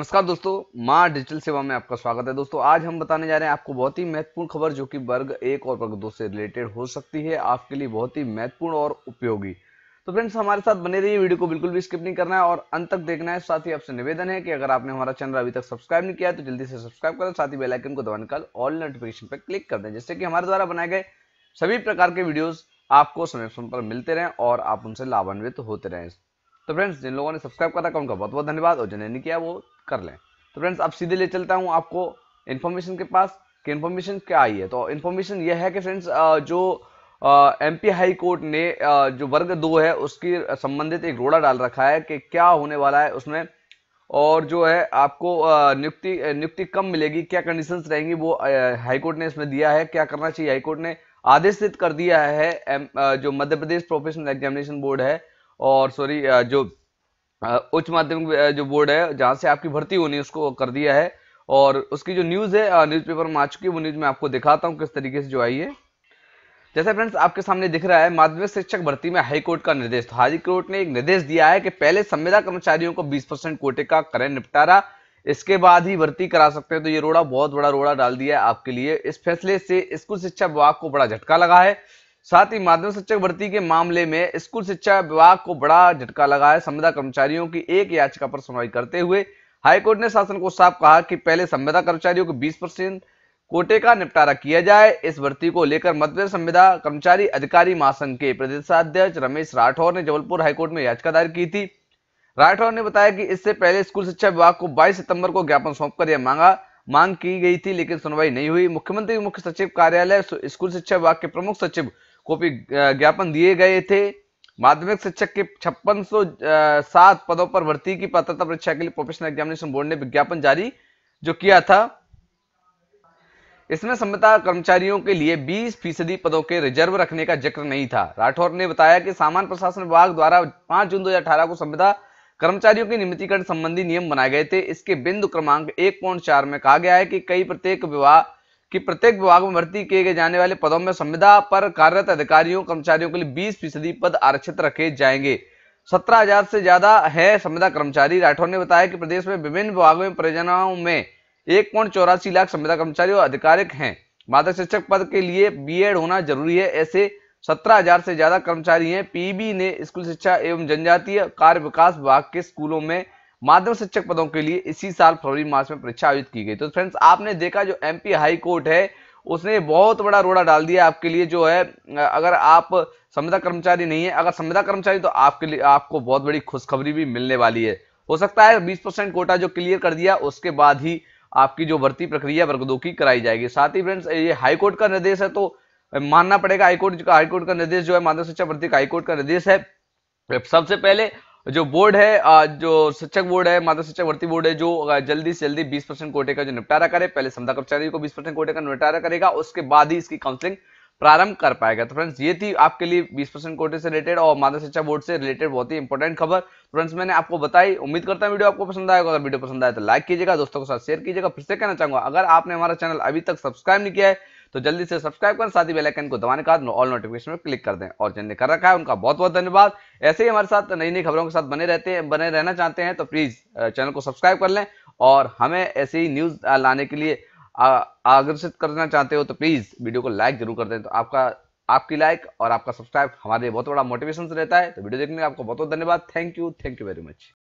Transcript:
नमस्कार दोस्तों माँ डिजिटल सेवा में आपका स्वागत है दोस्तों आज हम बताने जा रहे हैं आपको बहुत ही महत्वपूर्ण खबर जो कि वर्ग एक और वर्ग दो से रिलेटेड हो सकती है आपके लिए बहुत ही महत्वपूर्ण और उपयोगी तो फ्रेंड्स हमारे साथ बने रहिए वीडियो को बिल्कुल भी स्किप नहीं करना है और अंत तक देखना है साथ ही आपसे निवेदन है कि अगर आपने हमारा चैनल अभी तक सब्सक्राइब नहीं किया है तो जल्दी से सब्सक्राइब करें साथ ही बेलाइकन को दबाने कर ऑल नोटिफिकेशन पर क्लिक कर दें जिससे कि हमारे द्वारा बनाए गए सभी प्रकार के वीडियोज आपको समय समय पर मिलते रहें और आप उनसे लाभान्वित होते रहें तो फ्रेंड्स जिन लोगों ने सब्सक्राइब करा उनका बहुत बहुत धन्यवाद और जिन्हें नहीं किया वो कर लें तो फ्रेंड्स अब सीधे ले चलता हूँ आपको इन्फॉर्मेशन के पास कि इन्फॉर्मेशन क्या आई है तो इन्फॉर्मेशन यह है कि फ्रेंड्स जो एमपी हाई कोर्ट ने जो वर्ग दो है उसकी संबंधित एक रोड़ा डाल रखा है कि क्या होने वाला है उसमें और जो है आपको नियुक्ति नियुक्ति कम मिलेगी क्या कंडीशंस रहेंगी वो हाईकोर्ट ने इसमें दिया है क्या करना चाहिए हाईकोर्ट ने आदेशित कर दिया है जो Madhya Pradesh professional examination board है और सॉरी जो उच्च माध्यमिक जो बोर्ड है जहाँ से आपकी भर्ती होनी है उसको कर दिया है और उसकी जो न्यूज़ है न्यूज़पेपर में आ चुकी है वो न्यूज़ मैं आपको दिखाता हूँ किस तरीके से जो आई है जैसे फ्रेंड्स आपके सामने दिख रहा है माध्यमिक शिक्षक भर्ती में हाईकोर्ट का निर्देश तो हाईकोर्ट ने एक निर्देश दिया है कि पहले संविदा कर्मचारियों को 20 परसेंट कोटे का करें निपटारा इसके बाद ही भर्ती करा सकते हैं तो ये रोड़ा बहुत बड़ा रोड़ा डाल दिया है आपके लिए इस फैसले से स्कूल शिक्षा विभाग को बड़ा झटका लगा है साथ ही माध्यमिक शिक्षक भर्ती के मामले में स्कूल शिक्षा विभाग को बड़ा झटका लगा है संविदा कर्मचारियों की एक याचिका पर सुनवाई करते हुए हाईकोर्ट ने शासन को साफ कहा कि पहले संविदा कर्मचारियों के 20 परसेंट कोटे का निपटारा किया जाए इस भर्ती को लेकर मध्य संविदा कर्मचारी अधिकारी महासंघ के प्रदेशाध्यक्ष रमेश राठौर ने जबलपुर हाईकोर्ट में याचिका दायर की थी राठौर ने बताया कि इससे पहले स्कूल शिक्षा विभाग को 22 सितंबर को ज्ञापन सौंपकर यह मांगा मांग की गई थी लेकिन सुनवाई नहीं हुई मुख्यमंत्री मुख्य सचिव कार्यालय स्कूल शिक्षा विभाग के प्रमुख सचिव को भी ज्ञापन दिए गए थे माध्यमिक शिक्षक के छप्पन सात पदों पर भर्ती की पात्रता परीक्षा के लिए प्रोफेशनल एग्जामिनेशन बोर्ड ने विज्ञापन जारी जो किया था इसमें संबंधा कर्मचारियों के लिए 20 फीसदी पदों के रिजर्व रखने का जिक्र नहीं था राठौर ने बताया कि सामान्य प्रशासन विभाग द्वारा 5 जून 2018 को संविदा कर्मचारियों के नियमितीकरण संबंधी नियम बनाए गए थे इसके बिंदु क्रमांक एक पॉइंट चार में कहा गया है कि कई प्रत्येक विभाग कि प्रत्येक विभाग में भर्ती किए गए जाने वाले पदों में संविदा पर कार्यरत अधिकारियों कर्मचारियों के लिए बीस फीसदी पद आरक्षित रखे जाएंगे सत्रह हजार से ज्यादा है संविदा कर्मचारी राठौर ने बताया कि प्रदेश में विभिन्न विभागों में परियोजनाओं में एक पॉइंट चौरासी लाख संविदा कर्मचारी और अधिकारिक हैं माध्यमिक शिक्षक पद के लिए बीएड होना जरूरी है ऐसे सत्रह हजार से ज्यादा कर्मचारी हैं पीबी ने स्कूल शिक्षा एवं जनजातीय कार्य विकास विभाग के स्कूलों में माध्यम शिक्षक पदों के लिए इसी साल फरवरी मार्च में परीक्षा आयोजित की गई तो फ्रेंड्स आपने देखा जो एमपी हाई कोर्ट है उसने बहुत बड़ा रोड़ा डाल दिया आपके लिए जो है अगर आप संविदा कर्मचारी नहीं है अगर संविदा कर्मचारी तो आपके लिए आपको बहुत बड़ी खुशखबरी भी मिलने वाली है हो सकता है बीस परसेंट कोटा जो क्लियर कर दिया उसके बाद ही आपकी जो भर्ती प्रक्रिया वर्ग दो की कराई जाएगी साथ ही फ्रेंड्स ये हाईकोर्ट का निर्देश है तो मानना पड़ेगा हाईकोर्ट का हाईकोर्ट का निर्देश जो है माध्यम शिक्षा भर्ती का हाईकोर्ट का निर्देश है सबसे पहले जो बोर्ड है जो शिक्षक बोर्ड है माध्यम शिक्षा भर्ती बोर्ड है जो जल्दी से जल्दी 20 परसेंट कोटे का जो निपटारा करे पहले समता कर्मचारी को 20 परसेंट कोटे का निपटारा करेगा उसके बाद ही इसकी काउंसलिंग प्रारंभ कर पाएगा तो फ्रेंड्स ये थी आपके लिए 20 परसेंट कोटे से रिलेटेड और माध्यम शिक्षा बोर्ड से रिलेटेड बहुत ही इंपॉर्टेंट खबर फ्रेंड्स तो मैंने आपको बताई उम्मीद करता हूँ वीडियो आपको पसंद आएगा अगर वीडियो पसंद आए तो लाइक कीजिएगा दोस्तों के साथ शेयर कीजिएगा फिर से कहना चाहूंगा अगर आपने हमारा चैनल अभी तक सब्सक्राइब नहीं किया है तो जल्दी से सब्सक्राइब करें साथ ही बेलाइकन को दबाने का ऑल नोटिफिकेशन में क्लिक कर दें और जिनने कर रखा है उनका बहुत बहुत धन्यवाद ऐसे ही हमारे साथ नई नई खबरों के साथ बने रहते हैं बने रहना चाहते हैं तो प्लीज चैनल को सब्सक्राइब कर लें और हमें ऐसे ही न्यूज लाने के लिए आकर्षित करना चाहते हो तो प्लीज वीडियो को लाइक जरूर कर दें तो आपका आपकी लाइक और आपका सब्सक्राइब हमारे लिए बहुत बड़ा मोटिवेशन रहता है तो वीडियो देखने का आपको बहुत बहुत धन्यवाद thank you thank you very much